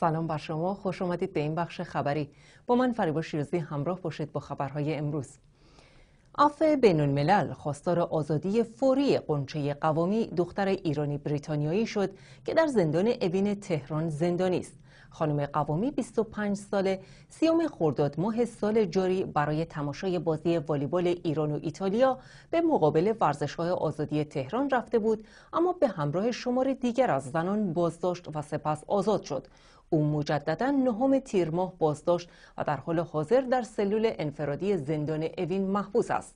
سلام بر شما خوش آمدید به این بخش خبری با من فریبا شیرزی همراه باشید با خبرهای امروز عفو بین الملل خواستار آزادی فوری قنچه قوامی دختر ایرانی بریتانیایی شد که در زندان اوین تهران زندانی است خانم قوامی 25 ساله سیام خرداد ماه سال جاری برای تماشای بازی والیبال ایران و ایتالیا به مقابل ورزشگاه آزادی تهران رفته بود اما به همراه شمار دیگر از زنان بازداشت و سپس آزاد شد او مجددا نهم تیر ماه بازداشت و در حال حاضر در سلول انفرادی زندان اوین محبوس است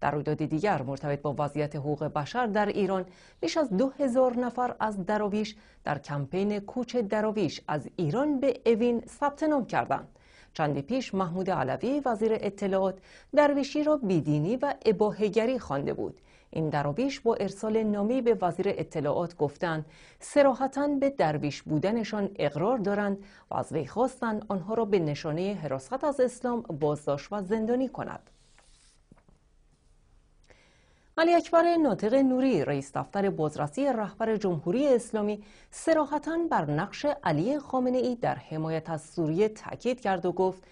در رویداد دیگر مرتبط با وضعیت حقوق بشر در ایران بیش از دو هزار نفر از دراویش در کمپین کوچ دراویش از ایران به اوین ثبت نام کردند چندی پیش محمود علوی وزیر اطلاعات درویشی را بیدینی و اباهگری خوانده بود این درویش با ارسال نامی به وزیر اطلاعات گفتند سراحتا به درویش بودنشان اقرار دارند و از وی خواستند آنها را به نشانه حراست از اسلام بازداشت و زندانی کند علی اکبر ناطق نوری رئیس دفتر بازرسی رهبر جمهوری اسلامی سراحتا بر نقش علی خامنه ای در حمایت از سوریه تاکید کرد و گفت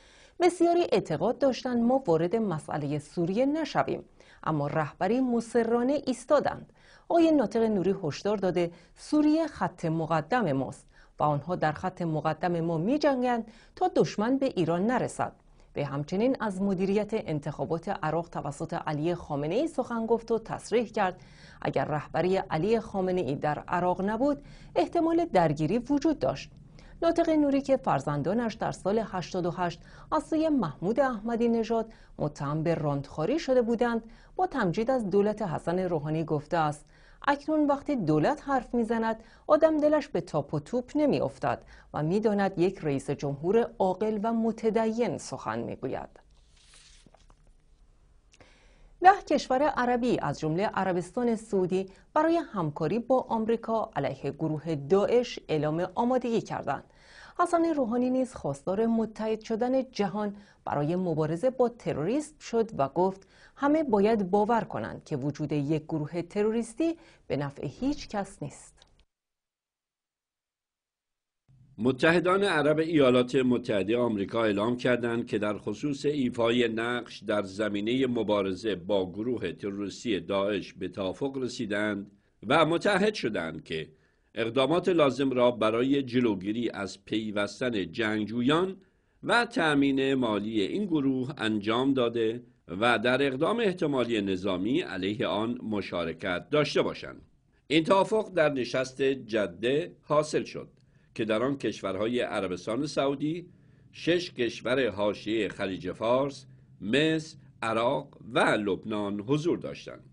بسیاری اعتقاد داشتند ما وارد مسئله سوریه نشویم اما رهبری مصرانه ایستادند آقای ناطق نوری هشدار داده سوریه خط مقدم ماست و آنها در خط مقدم ما می تا دشمن به ایران نرسد به همچنین از مدیریت انتخابات عراق توسط علی خامنه ای سخن گفت و تصریح کرد اگر رهبری علی خامنه ای در عراق نبود احتمال درگیری وجود داشت ناطق نوری که فرزندانش در سال 88 از سوی محمود احمدی نژاد متهم به راندخاری شده بودند با تمجید از دولت حسن روحانی گفته است اکنون وقتی دولت حرف میزند آدم دلش به تاپ و توپ نمیافتد و میداند یک رئیس جمهور عاقل و متدین سخن میگوید ده کشور عربی از جمله عربستان سعودی برای همکاری با آمریکا علیه گروه داعش اعلام آمادگی کردند حسن روحانی نیز خواستار متحد شدن جهان برای مبارزه با تروریسم شد و گفت همه باید باور کنند که وجود یک گروه تروریستی به نفع هیچ کس نیست. متحدان عرب ایالات متحده آمریکا اعلام کردند که در خصوص ایفای نقش در زمینه مبارزه با گروه تروریستی داعش به توافق رسیدند و متحد شدند که اقدامات لازم را برای جلوگیری از پیوستن جنگجویان و تأمین مالی این گروه انجام داده و در اقدام احتمالی نظامی علیه آن مشارکت داشته باشند. این توافق در نشست جده حاصل شد که در آن کشورهای عربستان سعودی، شش کشور حاشیه خلیج فارس، مصر، عراق و لبنان حضور داشتند.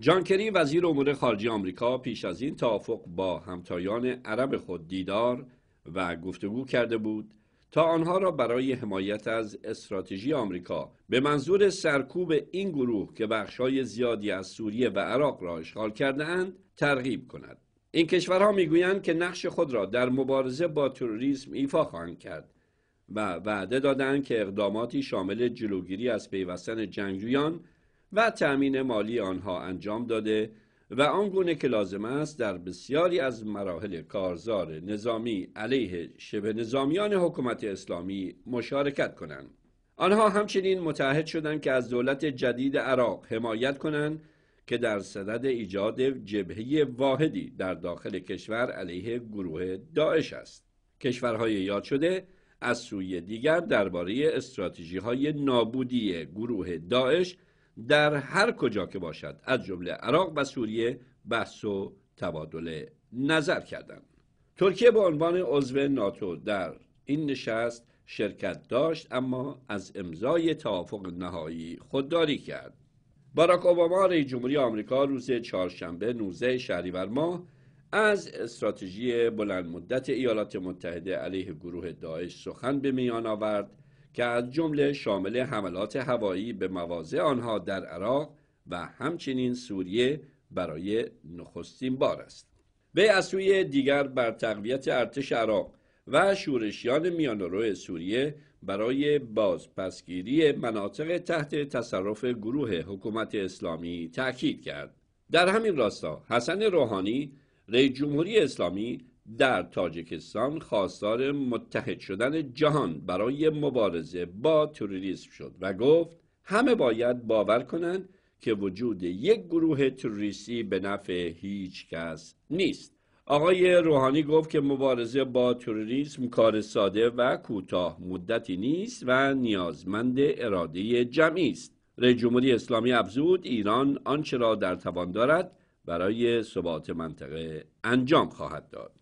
جان کری وزیر امور خارجه آمریکا پیش از این توافق با همتایان عرب خود دیدار و گفتگو کرده بود تا آنها را برای حمایت از استراتژی آمریکا به منظور سرکوب این گروه که بخشهای زیادی از سوریه و عراق را اشغال کرده اند ترغیب کند این کشورها میگویند که نقش خود را در مبارزه با تروریسم ایفا خواهند کرد و وعده دادند که اقداماتی شامل جلوگیری از پیوستن جنگجویان و تأمین مالی آنها انجام داده و آنگونه که لازم است در بسیاری از مراحل کارزار نظامی علیه شبه نظامیان حکومت اسلامی مشارکت کنند. آنها همچنین متحد شدند که از دولت جدید عراق حمایت کنند که در صدد ایجاد جبهه واحدی در داخل کشور علیه گروه داعش است. کشورهای یاد شده از سوی دیگر درباره استراتژی های نابودی گروه داعش در هر کجا که باشد از جمله عراق و سوریه بحث و تبادل نظر کردند ترکیه به عنوان عضو ناتو در این نشست شرکت داشت اما از امضای توافق نهایی خودداری کرد باراک اوباما رئیس جمهوری آمریکا روز چهارشنبه 19 شهریور ماه از استراتژی بلندمدت ایالات متحده علیه گروه داعش سخن به میان آورد که از جمله شامل حملات هوایی به مواضع آنها در عراق و همچنین سوریه برای نخستین بار است به از سوی دیگر بر تقویت ارتش عراق و شورشیان روی سوریه برای بازپسگیری مناطق تحت تصرف گروه حکومت اسلامی تاکید کرد در همین راستا حسن روحانی رئیس جمهوری اسلامی در تاجیکستان خواستار متحد شدن جهان برای مبارزه با تروریسم شد و گفت همه باید باور کنند که وجود یک گروه تروریستی به نفع هیچ کس نیست آقای روحانی گفت که مبارزه با تروریسم کار ساده و کوتاه مدتی نیست و نیازمند اراده جمعی است رئیس جمهوری اسلامی افزود ایران آنچه را در توان دارد برای ثبات منطقه انجام خواهد داد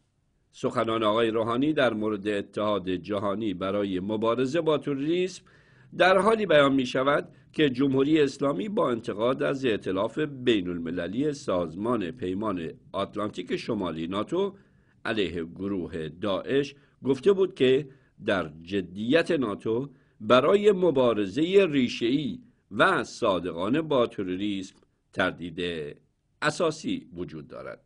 سخنان آقای روحانی در مورد اتحاد جهانی برای مبارزه با توریسم در حالی بیان می شود که جمهوری اسلامی با انتقاد از اعتلاف بین المللی سازمان پیمان آتلانتیک شمالی ناتو علیه گروه داعش گفته بود که در جدیت ناتو برای مبارزه ریشه‌ای و صادقانه با تروریسم تردید اساسی وجود دارد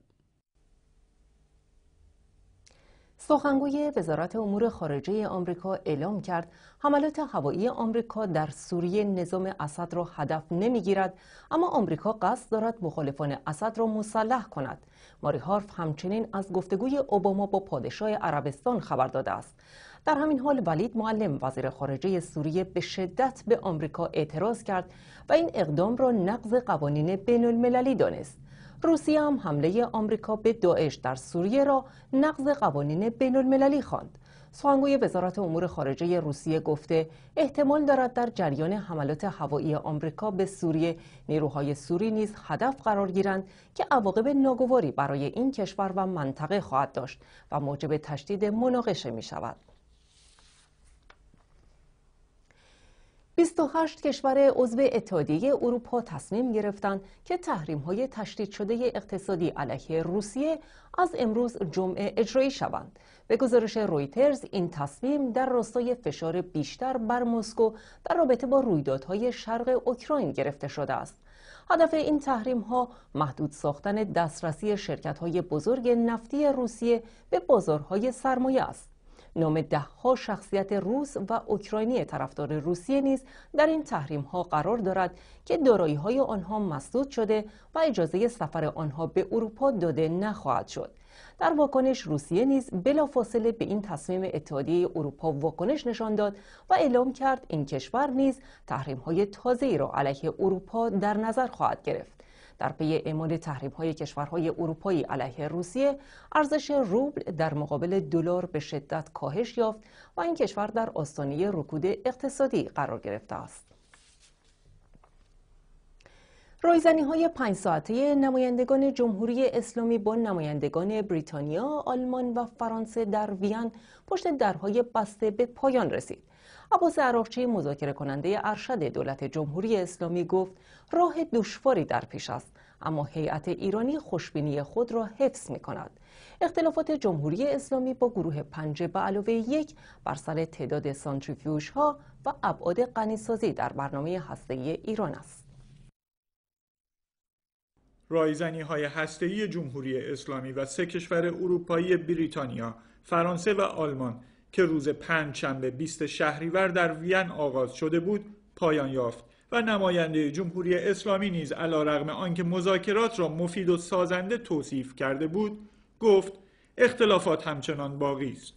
سخنگوی وزارت امور خارجه آمریکا اعلام کرد حملات هوایی آمریکا در سوریه نظام اسد را هدف نمیگیرد اما آمریکا قصد دارد مخالفان اسد را مسلح کند ماری هارف همچنین از گفتگوی اوباما با پادشاه عربستان خبر داده است در همین حال ولید معلم وزیر خارجه سوریه به شدت به آمریکا اعتراض کرد و این اقدام را نقض قوانین بین المللی دانست روسیه هم حمله آمریکا به داعش در سوریه را نقض قوانین بین المللی خواند. سخنگوی وزارت امور خارجه روسیه گفته احتمال دارد در جریان حملات هوایی آمریکا به سوریه نیروهای سوری نیز هدف قرار گیرند که عواقب ناگواری برای این کشور و منطقه خواهد داشت و موجب تشدید مناقشه می شود. 28 کشور عضو اتحادیه اروپا تصمیم گرفتند که تحریم‌های تشدید شده اقتصادی علیه روسیه از امروز جمعه اجرایی شوند. به گزارش رویترز این تصمیم در راستای فشار بیشتر بر مسکو در رابطه با رویدادهای شرق اوکراین گرفته شده است. هدف این تحریم ها محدود ساختن دسترسی شرکت های بزرگ نفتی روسیه به بازارهای سرمایه است. نام دهها شخصیت روس و اوکراینی طرفدار روسیه نیز در این تحریم ها قرار دارد که دارایی های آنها مسدود شده و اجازه سفر آنها به اروپا داده نخواهد شد در واکنش روسیه نیز بلافاصله به این تصمیم اتحادیه اروپا واکنش نشان داد و اعلام کرد این کشور نیز تحریم های تازه ای را علیه اروپا در نظر خواهد گرفت در پی اعمال تحریم های کشورهای اروپایی علیه روسیه ارزش روبل در مقابل دلار به شدت کاهش یافت و این کشور در آستانه رکود اقتصادی قرار گرفته است رایزنی های پنج ساعته نمایندگان جمهوری اسلامی با نمایندگان بریتانیا، آلمان و فرانسه در وین پشت درهای بسته به پایان رسید. عباس عراقچی مذاکره کننده ارشد دولت جمهوری اسلامی گفت راه دشواری در پیش است اما هیئت ایرانی خوشبینی خود را حفظ می کند. اختلافات جمهوری اسلامی با گروه پنج به یک بر سر تعداد سانتریفیوژها ها و ابعاد غنیسازی در برنامه ای ایران است. رایزنی های ای جمهوری اسلامی و سه کشور اروپایی بریتانیا، فرانسه و آلمان که روز شنبه 20 شهریور در وین آغاز شده بود پایان یافت و نماینده جمهوری اسلامی نیز رغم آنکه مذاکرات را مفید و سازنده توصیف کرده بود گفت اختلافات همچنان باقی است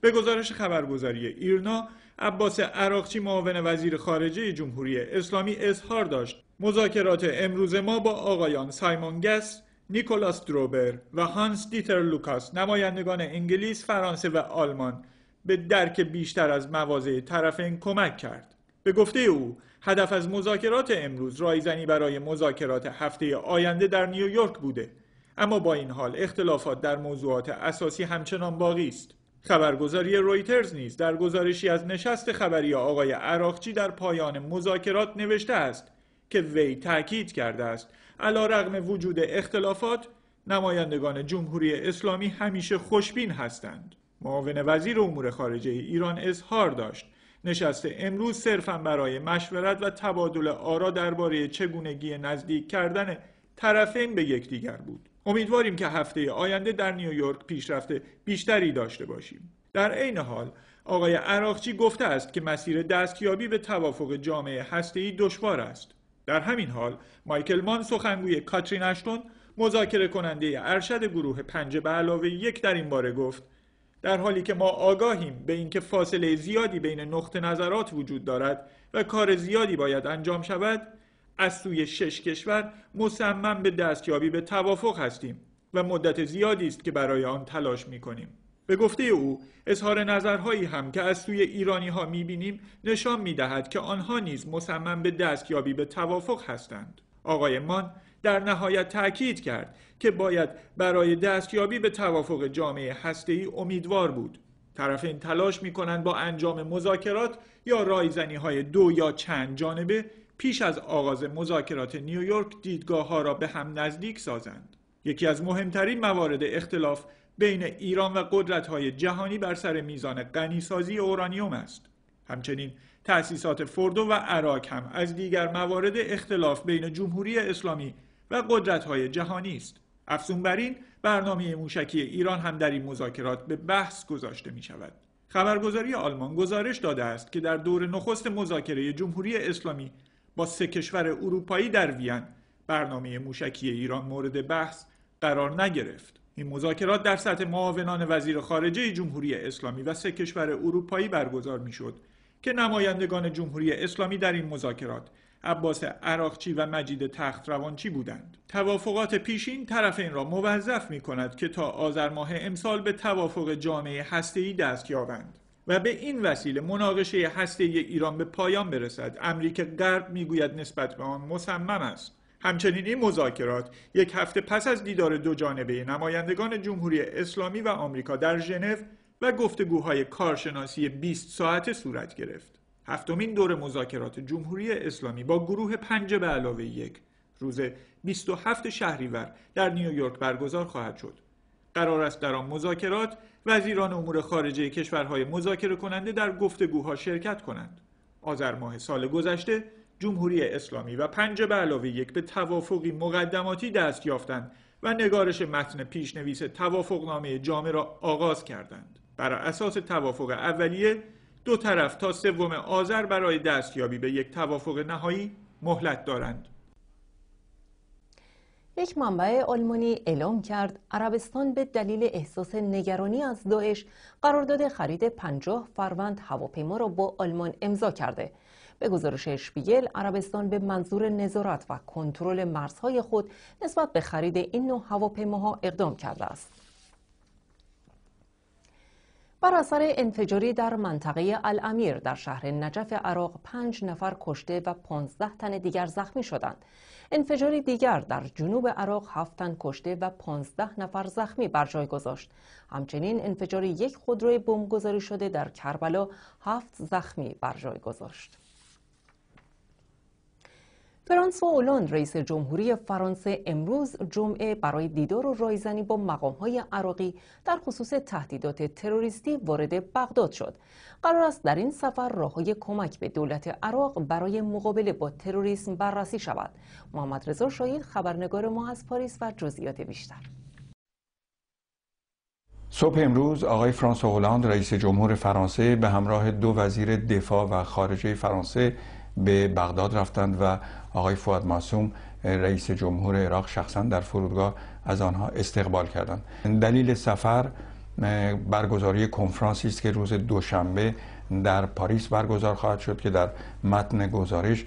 به گزارش خبرگزاری ایرنا عباس عراقچی معاون وزیر خارجه جمهوری اسلامی اظهار داشت مذاکرات امروز ما با آقایان سایمون گس نیکولاس دروبر و هانس دیتر لوکاس نمایندگان انگلیس، فرانسه و آلمان به درک بیشتر از مواضع طرفین کمک کرد. به گفته او، هدف از مذاکرات امروز رایزنی برای مذاکرات هفته آینده در نیویورک بوده. اما با این حال اختلافات در موضوعات اساسی همچنان باقی است. خبرگزاری رویترز نیز در گزارشی از نشست خبری آقای عراقچی در پایان مذاکرات نوشته است که وی تاکید کرده است علا رغم وجود اختلافات نمایندگان جمهوری اسلامی همیشه خوشبین هستند معاون وزیر امور خارجه ایران اظهار داشت نشست امروز صرفا برای مشورت و تبادل آرا درباره چگونگی نزدیک کردن طرفین به یکدیگر بود امیدواریم که هفته آینده در نیویورک پیشرفت بیشتری داشته باشیم در عین حال آقای عراقچی گفته است که مسیر دستیابی به توافق جامعه هسته‌ای دشوار است در همین حال مایکل مان سخنگوی کاترین اشتون مذاکره کننده ارشد گروه پنج به علاوه یک در این باره گفت در حالی که ما آگاهیم به اینکه فاصله زیادی بین نقطه نظرات وجود دارد و کار زیادی باید انجام شود از سوی شش کشور مصمم به دستیابی به توافق هستیم و مدت زیادی است که برای آن تلاش می کنیم. به گفته او اظهار نظرهایی هم که از سوی ایرانی ها می بینیم نشان می دهد که آنها نیز مصمم به دستیابی به توافق هستند آقای مان در نهایت تاکید کرد که باید برای دستیابی به توافق جامعه هسته امیدوار بود طرفین تلاش می کنند با انجام مذاکرات یا رایزنی های دو یا چند جانبه پیش از آغاز مذاکرات نیویورک دیدگاه ها را به هم نزدیک سازند یکی از مهمترین موارد اختلاف بین ایران و قدرت‌های جهانی بر سر میزان غنیسازی اورانیوم است. همچنین تأسیسات فردو و عراق هم از دیگر موارد اختلاف بین جمهوری اسلامی و قدرت‌های جهانی است. افزون بر این برنامه موشکی ایران هم در این مذاکرات به بحث گذاشته می شود. خبرگزاری آلمان گزارش داده است که در دور نخست مذاکره جمهوری اسلامی با سه کشور اروپایی در وین برنامه موشکی ایران مورد بحث قرار نگرفت. این مذاکرات در سطح معاونان وزیر خارجه جمهوری اسلامی و سه کشور اروپایی برگزار میشد که نمایندگان جمهوری اسلامی در این مذاکرات عباس عراقچی و مجید تخت روانچی بودند توافقات پیشین طرفین را موظف می کند که تا آذر ماه امسال به توافق جامعه ای دست یابند و به این وسیله مناقشه هسته ایران به پایان برسد امری که غرب میگوید نسبت به آن مصمم است همچنین این مذاکرات یک هفته پس از دیدار دو جانبه نمایندگان جمهوری اسلامی و آمریکا در ژنو و گفتگوهای کارشناسی 20 ساعته صورت گرفت. هفتمین دور مذاکرات جمهوری اسلامی با گروه پنج به علاوه یک روز 27 شهریور در نیویورک برگزار خواهد شد. قرار است در آن مذاکرات وزیران امور خارجه کشورهای مذاکره کننده در گفتگوها شرکت کنند. آذر ماه سال گذشته جمهوری اسلامی و پنج به علاوه یک به توافقی مقدماتی دست یافتند و نگارش متن پیشنویس توافقنامه جامع را آغاز کردند بر اساس توافق اولیه دو طرف تا سوم آذر برای دستیابی به یک توافق نهایی مهلت دارند یک منبع آلمانی اعلام کرد عربستان به دلیل احساس نگرانی از داعش قرارداد خرید 50 فروند هواپیما را با آلمان امضا کرده به گزارش اشپیگل عربستان به منظور نظارت و کنترل مرزهای خود نسبت به خرید این نوع هواپیماها اقدام کرده است بر اثر انفجاری در منطقه الامیر در شهر نجف عراق پنج نفر کشته و پانزده تن دیگر زخمی شدند. انفجاری دیگر در جنوب عراق هفت تن کشته و پانزده نفر زخمی بر جای گذاشت. همچنین انفجاری یک خودروی بمبگذاری شده در کربلا هفت زخمی بر جای گذاشت. فرانسوا اولاند رئیس جمهوری فرانسه امروز جمعه برای دیدار و رایزنی با های عراقی در خصوص تهدیدات تروریستی وارد بغداد شد قرار است در این سفر های کمک به دولت عراق برای مقابله با تروریسم بررسی شود محمد رضا شاهید خبرنگار ما از پاریس و جزئیات بیشتر صبح امروز آقای فرانسوا اولاند رئیس جمهور فرانسه به همراه دو وزیر دفاع و خارجه فرانسه به بغداد رفتند و آقای فواد ماسوم رئیس جمهور عراق شخصا در فرودگاه از آنها استقبال کردند دلیل سفر برگزاری کنفرانسی است که روز دوشنبه در پاریس برگزار خواهد شد که در متن گزارش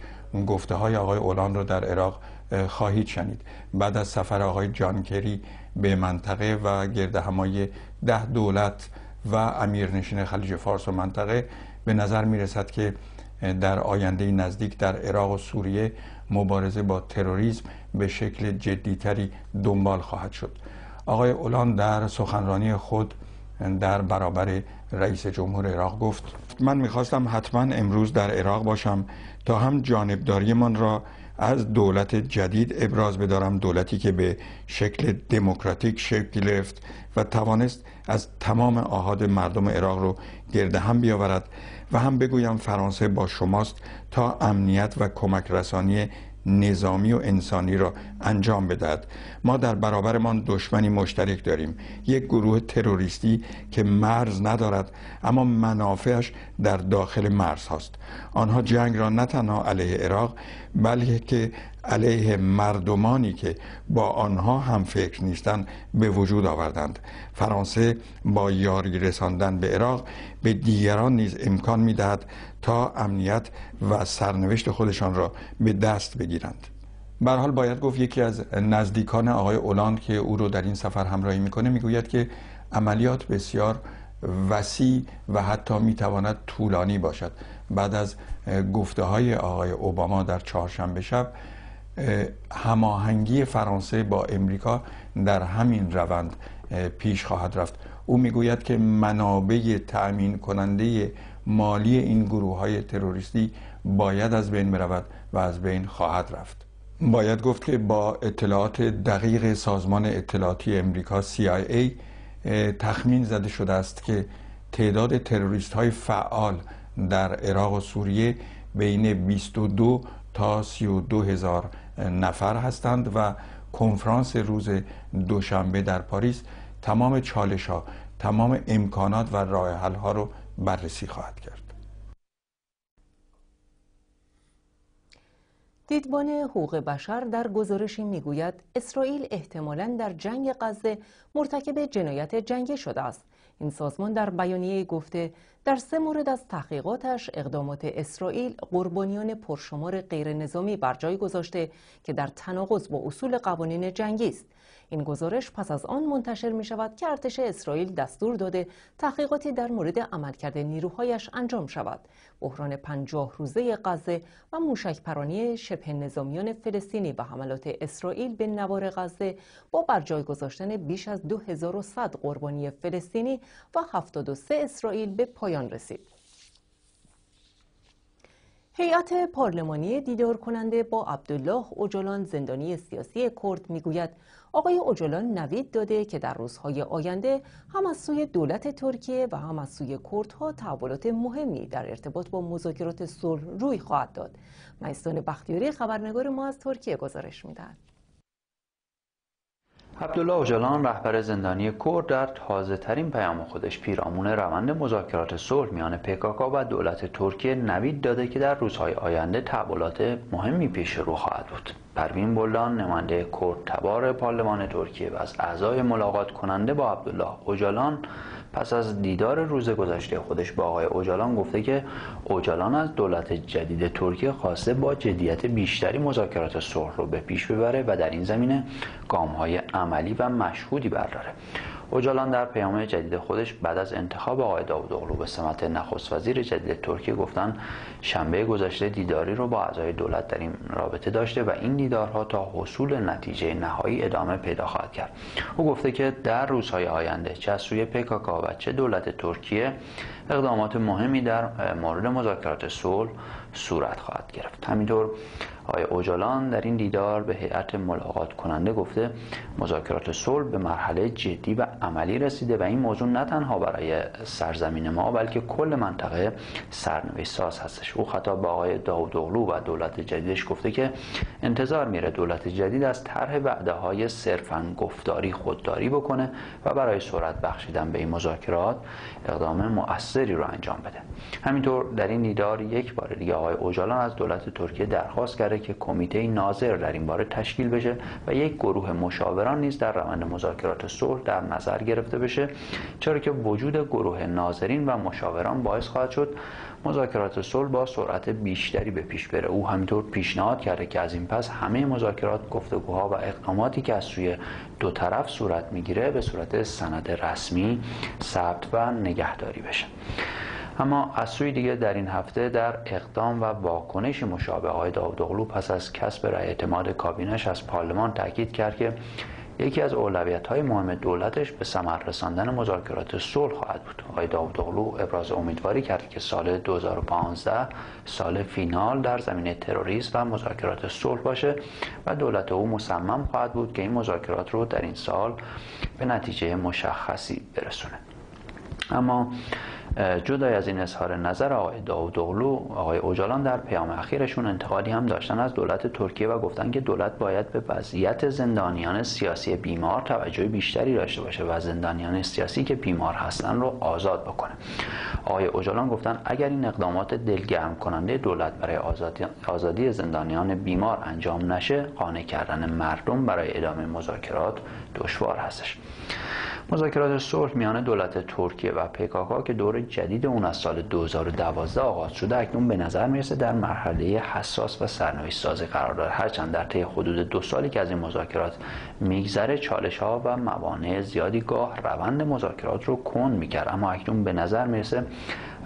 گفته های آقای اولان را در عراق خواهید شنید بعد از سفر آقای جان کری به منطقه و گرد همایی ده دولت و امیرنشین خلیج فارس و منطقه به نظر می رسد که در آینده نزدیک در عراق و سوریه مبارزه با تروریسم به شکل جدیتری دنبال خواهد شد آقای اولان در سخنرانی خود در برابر رئیس جمهور عراق گفت من میخواستم حتما امروز در عراق باشم تا هم جانبداریمان را از دولت جدید ابراز بدارم دولتی که به شکل دموکراتیک شکل گرفت و توانست از تمام آهاد مردم عراق رو گرده هم بیاورد و هم بگویم فرانسه با شماست تا امنیت و کمک رسانی نظامی و انسانی را انجام بدهد ما در برابرمان دشمنی مشترک داریم یک گروه تروریستی که مرز ندارد اما منافعش در داخل مرز هاست آنها جنگ را نه تنها علیه عراق بلکه که علیه مردمانی که با آنها هم فکر نیستند به وجود آوردند فرانسه با یاری رساندن به عراق به دیگران نیز امکان میدهد تا امنیت و سرنوشت خودشان را به دست بگیرند بر حال باید گفت یکی از نزدیکان آقای اولاند که او رو در این سفر همراهی میکنه میگوید که عملیات بسیار وسیع و حتی میتواند طولانی باشد بعد از گفته های آقای اوباما در چهارشنبه شب هماهنگی فرانسه با امریکا در همین روند پیش خواهد رفت او میگوید که منابع تأمین کننده مالی این گروه های تروریستی باید از بین برود و از بین خواهد رفت باید گفت که با اطلاعات دقیق سازمان اطلاعاتی امریکا CIA تخمین زده شده است که تعداد تروریست های فعال در عراق و سوریه بین 22 تا 32 هزار نفر هستند و کنفرانس روز دوشنبه در پاریس تمام چالش ها تمام امکانات و راه حل ها رو بررسی خواهد کرد دیدبان حقوق بشر در گزارشی میگوید اسرائیل احتمالا در جنگ غزه مرتکب جنایت جنگی شده است این سازمان در بیانیه گفته در سه مورد از تحقیقاتش اقدامات اسرائیل قربانیان پرشمار نظامی بر جای گذاشته که در تناقض با اصول قوانین جنگی است این گزارش پس از آن منتشر می شود که ارتش اسرائیل دستور داده تحقیقاتی در مورد عملکرد نیروهایش انجام شود بحران پنجاه روزه غزه و موشک پرانی شبه نظامیان فلسطینی و حملات اسرائیل به نوار غزه با بر جای گذاشتن بیش از 2100 قربانی فلسطینی و 73 اسرائیل به پای پایان رسید. هیئت پارلمانی دیدار کننده با عبدالله اوجلان زندانی سیاسی کرد میگوید آقای اوجلان نوید داده که در روزهای آینده هم از سوی دولت ترکیه و هم از سوی کردها تحولات مهمی در ارتباط با مذاکرات صلح روی خواهد داد. مایستان بختیاری خبرنگار ما از ترکیه گزارش میدهد. عبدالله اوجالان رهبر زندانی کرد در تازه ترین پیام خودش پیرامون روند مذاکرات صلح میان پکاکا و دولت ترکیه نوید داده که در روزهای آینده تحولات مهمی پیش رو خواهد بود پروین بلدان نماینده کرد تبار پارلمان ترکیه و از اعضای ملاقات کننده با عبدالله اوجالان پس از دیدار روز گذشته خودش با آقای اوجالان گفته که اوجالان از دولت جدید ترکیه خواسته با جدیت بیشتری مذاکرات صلح رو به پیش ببره و در این زمینه گامهای عملی و مشهودی برداره اوجالان در پیامه جدید خودش بعد از انتخاب آقای اغلو به سمت نخست وزیر جدید ترکیه گفتن شنبه گذشته دیداری رو با اعضای دولت در این رابطه داشته و این دیدارها تا حصول نتیجه نهایی ادامه پیدا خواهد کرد او گفته که در روزهای آینده چه از سوی پکاکا و چه دولت ترکیه اقدامات مهمی در مورد مذاکرات صلح صورت خواهد گرفت همینطور آقای اوجالان در این دیدار به هیئت ملاقات کننده گفته مذاکرات صلح به مرحله جدی و عملی رسیده و این موضوع نه تنها برای سرزمین ما بلکه کل منطقه سرنوشت ساز هستش او خطاب به آقای داوودوغلو و دولت جدیدش گفته که انتظار میره دولت جدید از طرح وعده های صرفا گفتاری خودداری بکنه و برای سرعت بخشیدن به این مذاکرات اقدام مؤثری رو انجام بده همینطور در این دیدار یک بار آقای اوجالان از دولت ترکیه درخواست کرده که کمیته ناظر در این باره تشکیل بشه و یک گروه مشاوران نیز در روند مذاکرات صلح در نظر گرفته بشه چرا که وجود گروه ناظرین و مشاوران باعث خواهد شد مذاکرات صلح با سرعت بیشتری به پیش بره او همینطور پیشنهاد کرده که از این پس همه مذاکرات گفتگوها و اقداماتی که از سوی دو طرف صورت میگیره به صورت سند رسمی ثبت و نگهداری بشه اما از سوی دیگه در این هفته در اقدام و واکنش مشابه آقای دغلو پس از کسب رأی اعتماد کابینش از پارلمان تاکید کرد که یکی از اولویت های مهم دولتش به ثمر رساندن مذاکرات صلح خواهد بود آقای دغلو ابراز امیدواری کرد که سال 2015 سال فینال در زمینه تروریسم و مذاکرات صلح باشه و دولت او مصمم خواهد بود که این مذاکرات رو در این سال به نتیجه مشخصی برسونه اما جدای از این اظهار نظر آقای داوود اغلو آقای اوجالان در پیام اخیرشون انتقادی هم داشتن از دولت ترکیه و گفتن که دولت باید به وضعیت زندانیان سیاسی بیمار توجه بیشتری داشته باشه و زندانیان سیاسی که بیمار هستن رو آزاد بکنه آقای اوجالان گفتن اگر این اقدامات دلگرم کننده دولت برای آزادی زندانیان بیمار انجام نشه قانع کردن مردم برای ادامه مذاکرات دشوار هستش مذاکرات صلح میان دولت ترکیه و پکاکا که دور جدید اون از سال 2012 آغاز شده اکنون به نظر میرسه در مرحله حساس و سرنوشت سازی قرار داره هرچند در طی حدود دو سالی که از این مذاکرات میگذره چالش ها و موانع زیادی گاه روند مذاکرات رو کند میکرد اما اکنون به نظر میرسه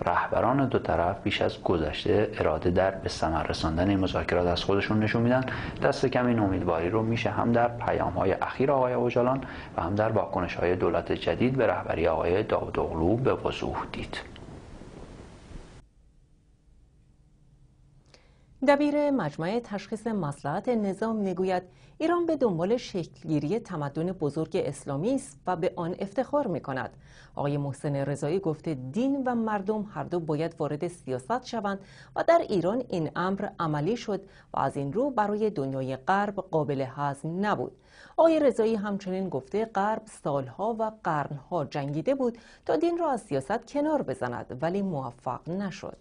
رهبران دو طرف بیش از گذشته اراده در به ثمر رساندن این مذاکرات از خودشون نشون میدن دست کم این امیدواری رو میشه هم در پیام های اخیر آقای اوجالان و هم در واکنش های دولت جدید به رهبری آقای اوغلو به وضوح دید دبیر مجمع تشخیص مسلحت نظام میگوید ایران به دنبال شکلگیری تمدن بزرگ اسلامی است و به آن افتخار میکند. کند. آقای محسن رضایی گفته دین و مردم هر دو باید وارد سیاست شوند و در ایران این امر عملی شد و از این رو برای دنیای غرب قابل هضم نبود. آقای رضایی همچنین گفته غرب سالها و قرنها جنگیده بود تا دین را از سیاست کنار بزند ولی موفق نشد.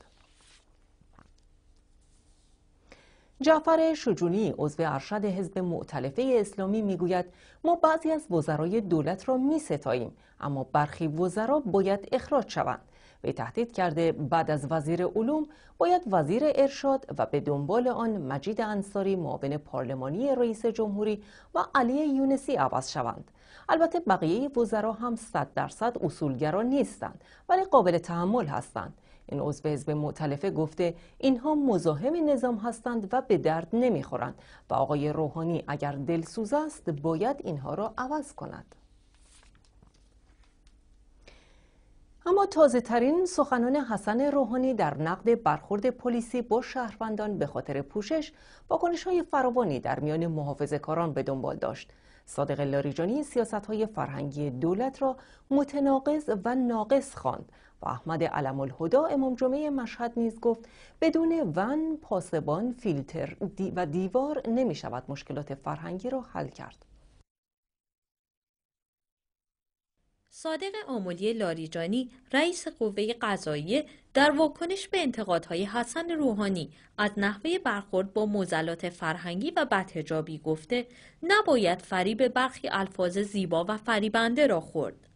جعفر شجونی عضو ارشد حزب معتلفه اسلامی میگوید ما بعضی از وزرای دولت را می ستاییم اما برخی وزرا باید اخراج شوند به تهدید کرده بعد از وزیر علوم باید وزیر ارشاد و به دنبال آن مجید انصاری معاون پارلمانی رئیس جمهوری و علی یونسی عوض شوند البته بقیه وزرا هم صد درصد اصولگرا نیستند ولی قابل تحمل هستند این عضو حزب معتلفه گفته اینها مزاحم نظام هستند و به درد نمیخورند و آقای روحانی اگر دلسوز است باید اینها را عوض کند اما تازه ترین سخنان حسن روحانی در نقد برخورد پلیسی با شهروندان به خاطر پوشش واکنش های فراوانی در میان محافظه کاران به دنبال داشت. صادق لاریجانی سیاست های فرهنگی دولت را متناقض و ناقص خواند و احمد علم الهدا امام جمعه مشهد نیز گفت بدون ون پاسبان فیلتر و دیوار نمی شود مشکلات فرهنگی را حل کرد صادق آملی لاریجانی رئیس قوه قضاییه در واکنش به انتقادهای حسن روحانی از نحوه برخورد با موزلات فرهنگی و بدهجابی گفته نباید فریب برخی الفاظ زیبا و فریبنده را خورد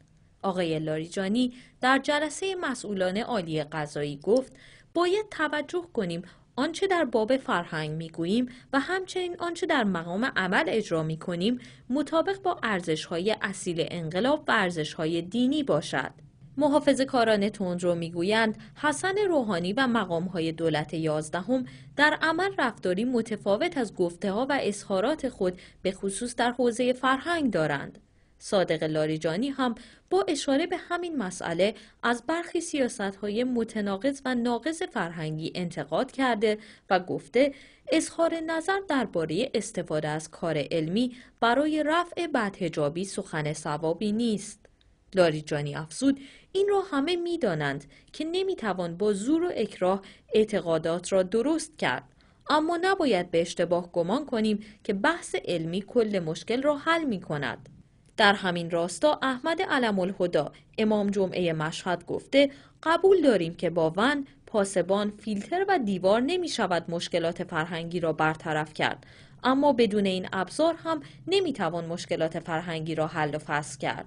آقای لاریجانی در جلسه مسئولان عالی قضایی گفت باید توجه کنیم آنچه در باب فرهنگ میگوییم و همچنین آنچه در مقام عمل اجرا میکنیم مطابق با ارزشهای اصیل انقلاب و ارزشهای دینی باشد محافظ کاران تندرو میگویند حسن روحانی و های دولت یازدهم در عمل رفتاری متفاوت از گفته ها و اظهارات خود به خصوص در حوزه فرهنگ دارند صادق لاریجانی هم با اشاره به همین مسئله از برخی سیاست های متناقض و ناقض فرهنگی انتقاد کرده و گفته اظهار نظر درباره استفاده از کار علمی برای رفع بدهجابی سخن سوابی نیست. لاریجانی افزود این را همه دانند که نمی توان با زور و اکراه اعتقادات را درست کرد اما نباید به اشتباه گمان کنیم که بحث علمی کل مشکل را حل می کند. در همین راستا احمد علم الهدا امام جمعه مشهد گفته قبول داریم که با ون پاسبان فیلتر و دیوار نمی شود مشکلات فرهنگی را برطرف کرد اما بدون این ابزار هم نمی توان مشکلات فرهنگی را حل و فصل کرد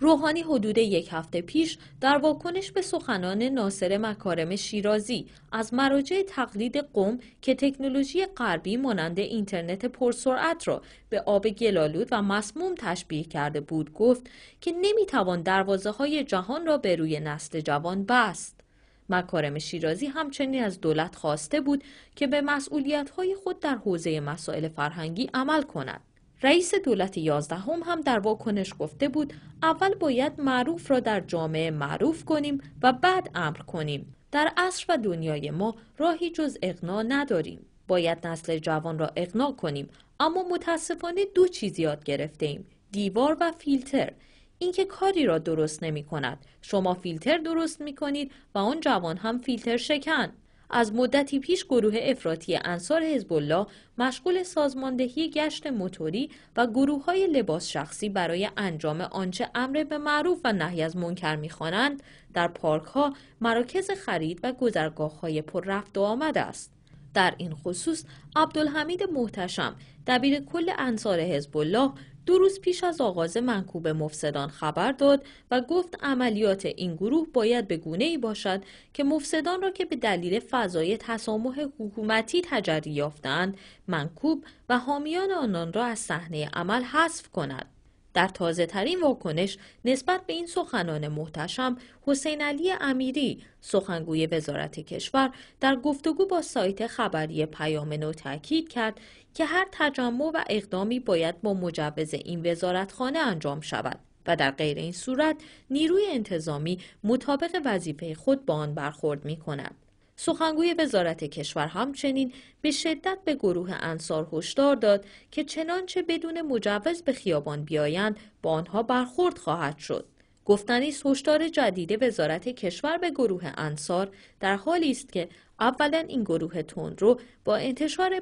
روحانی حدود یک هفته پیش در واکنش به سخنان ناصر مکارم شیرازی از مراجع تقلید قوم که تکنولوژی غربی مانند اینترنت پرسرعت را به آب گلالود و مسموم تشبیه کرده بود گفت که نمیتوان دروازه های جهان را به روی نسل جوان بست. مکارم شیرازی همچنین از دولت خواسته بود که به مسئولیت‌های خود در حوزه مسائل فرهنگی عمل کند. رئیس دولت یازدهم هم در واکنش گفته بود اول باید معروف را در جامعه معروف کنیم و بعد امر کنیم در عصر و دنیای ما راهی جز اقناع نداریم باید نسل جوان را اقناع کنیم اما متاسفانه دو چیز یاد گرفته ایم دیوار و فیلتر اینکه کاری را درست نمی کند شما فیلتر درست می کنید و آن جوان هم فیلتر شکن از مدتی پیش گروه افراطی انصار حزب الله مشغول سازماندهی گشت موتوری و گروه های لباس شخصی برای انجام آنچه امر به معروف و نهی از منکر میخوانند در پارک ها مراکز خرید و گذرگاه های پر رفت و آمد است در این خصوص عبدالحمید محتشم دبیر کل انصار حزب الله دو روز پیش از آغاز منکوب مفسدان خبر داد و گفت عملیات این گروه باید به گونه ای باشد که مفسدان را که به دلیل فضای تسامح حکومتی تجری یافتند منکوب و حامیان آنان را از صحنه عمل حذف کند در تازه ترین واکنش نسبت به این سخنان محتشم حسین علی امیری سخنگوی وزارت کشور در گفتگو با سایت خبری پیام نو تاکید کرد که هر تجمع و اقدامی باید با مجوز این وزارتخانه انجام شود و در غیر این صورت نیروی انتظامی مطابق وظیفه خود با آن برخورد می کند. سخنگوی وزارت کشور همچنین به شدت به گروه انصار هشدار داد که چنانچه بدون مجوز به خیابان بیایند با آنها برخورد خواهد شد. گفتنی هشدار جدید وزارت کشور به گروه انصار در حالی است که اولا این گروه رو با انتشار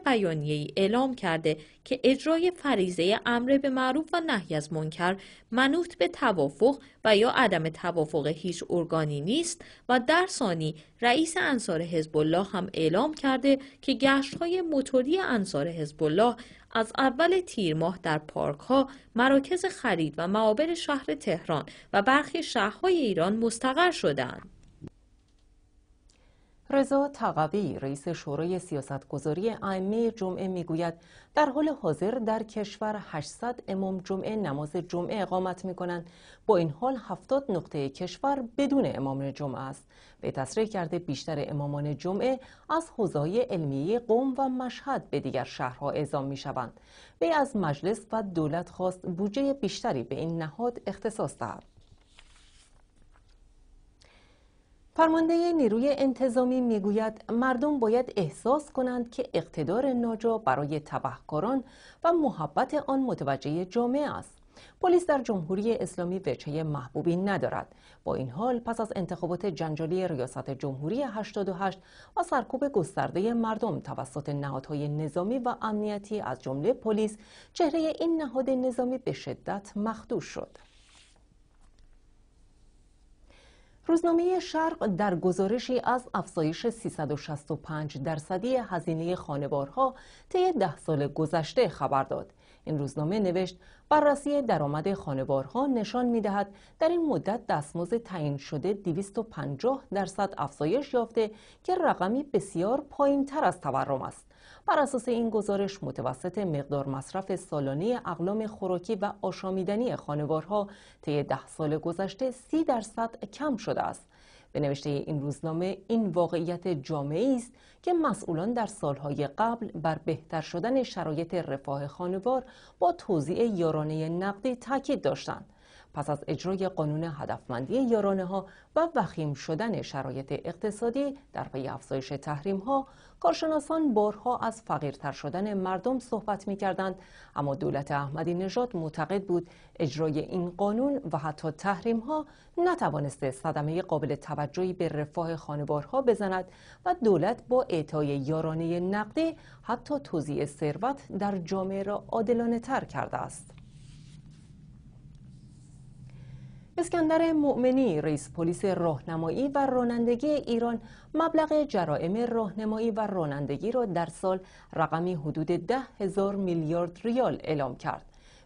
ای اعلام کرده که اجرای فریزه امر به معروف و نهی از منکر منوط به توافق و یا عدم توافق هیچ ارگانی نیست و در ثانی رئیس انصار حزب الله هم اعلام کرده که گشت‌های موتوری انصار حزب الله از اول تیر ماه در پارک ها، مراکز خرید و معابر شهر تهران و برخی شهرهای ایران مستقر شدند. رضا تقوی رئیس شورای سیاستگذاری ائمه جمعه میگوید در حال حاضر در کشور 800 امام جمعه نماز جمعه اقامت می کنند با این حال 70 نقطه کشور بدون امام جمعه است به تصریح کرده بیشتر امامان جمعه از حوزه‌های علمیه قوم و مشهد به دیگر شهرها اعزام می شوند وی از مجلس و دولت خواست بودجه بیشتری به این نهاد اختصاص دهد فرمانده نیروی انتظامی میگوید مردم باید احساس کنند که اقتدار ناجا برای تبهکاران و محبت آن متوجه جامعه است پلیس در جمهوری اسلامی وجهه محبوبی ندارد با این حال پس از انتخابات جنجالی ریاست جمهوری 88 و سرکوب گسترده مردم توسط نهادهای نظامی و امنیتی از جمله پلیس چهره این نهاد نظامی به شدت مخدوش شد روزنامه شرق در گزارشی از افزایش 365 درصدی هزینه خانوارها طی ده سال گذشته خبر داد. این روزنامه نوشت بررسی درآمد خانوارها نشان دهد در این مدت دستمزد تعیین شده 250 درصد افزایش یافته که رقمی بسیار پایین تر از تورم است بر اساس این گزارش متوسط مقدار مصرف سالانه اقلام خوراکی و آشامیدنی خانوارها طی ده سال گذشته 30 درصد کم شده است به نوشته این روزنامه این واقعیت جامعه است که مسئولان در سالهای قبل بر بهتر شدن شرایط رفاه خانوار با توضیع یارانه نقدی تاکید داشتند پس از اجرای قانون هدفمندی یارانه ها و وخیم شدن شرایط اقتصادی در پی افزایش تحریم ها کارشناسان بارها از فقیرتر شدن مردم صحبت می کردند اما دولت احمدی نژاد معتقد بود اجرای این قانون و حتی تحریم ها نتوانسته صدمه قابل توجهی به رفاه خانوارها بزند و دولت با اعطای یارانه نقدی حتی توزیع ثروت در جامعه را عادلانه تر کرده است. اسکندر مؤمنی رئیس پلیس راهنمایی و رانندگی ایران مبلغ جرائم راهنمایی و رانندگی را در سال رقمی حدود ده هزار میلیارد ریال اعلام کرد.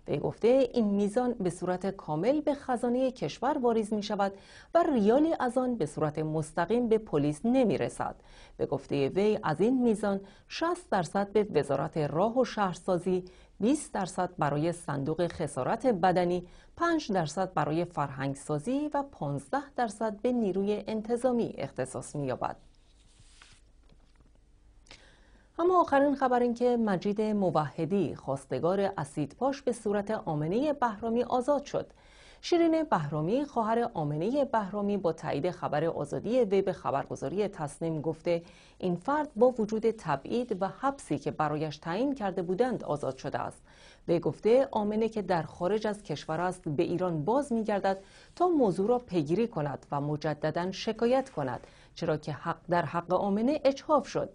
وی گفته این میزان به صورت کامل به خزانه کشور واریز می شود و ریالی از آن به صورت مستقیم به پلیس نمی رسد. به گفته وی از این میزان 60 درصد به وزارت راه و شهرسازی 20 درصد برای صندوق خسارت بدنی 5 درصد برای فرهنگ سازی و 15 درصد به نیروی انتظامی اختصاص می‌یابد. اما آخرین خبر این که مجید موحدی خواستگار اسیدپاش به صورت آمنه بهرامی آزاد شد. شیرین بهرامی خواهر آمنه بهرامی با تایید خبر آزادی وی به خبرگزاری تصنیم گفته این فرد با وجود تبعید و حبسی که برایش تعیین کرده بودند آزاد شده است وی گفته آمنه که در خارج از کشور است به ایران باز میگردد تا موضوع را پیگیری کند و مجددا شکایت کند چرا که حق در حق آمنه اجحاف شد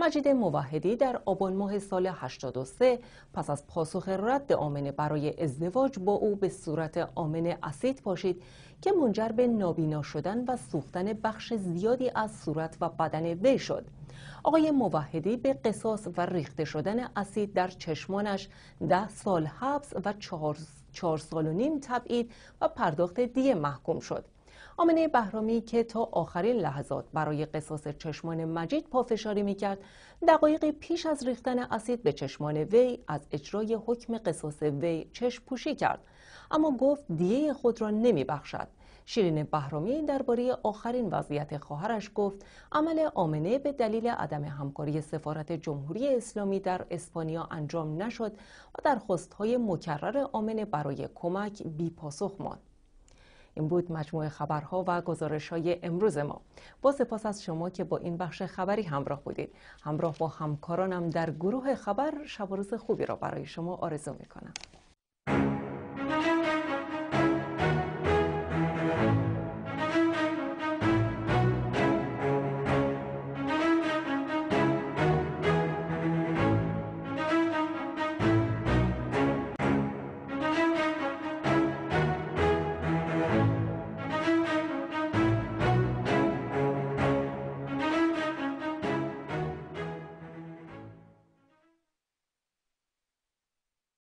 مجید موحدی در آبان ماه سال 83 پس از پاسخ رد آمنه برای ازدواج با او به صورت آمنه اسید پاشید که منجر به نابینا شدن و سوختن بخش زیادی از صورت و بدن وی شد. آقای موحدی به قصاص و ریخته شدن اسید در چشمانش ده سال حبس و چهار, سال و نیم تبعید و پرداخت دیه محکوم شد. آمنه بهرامی که تا آخرین لحظات برای قصاص چشمان مجید پافشاری میکرد دقایق پیش از ریختن اسید به چشمان وی از اجرای حکم قصاص وی چشم پوشی کرد اما گفت دیه خود را نمیبخشد شیرین بهرامی درباره آخرین وضعیت خواهرش گفت عمل آمنه به دلیل عدم همکاری سفارت جمهوری اسلامی در اسپانیا انجام نشد و درخواستهای مکرر آمنه برای کمک بیپاسخ ماند این بود مجموعه خبرها و گزارش های امروز ما با سپاس از شما که با این بخش خبری همراه بودید همراه با همکارانم در گروه خبر شب روز خوبی را برای شما آرزو می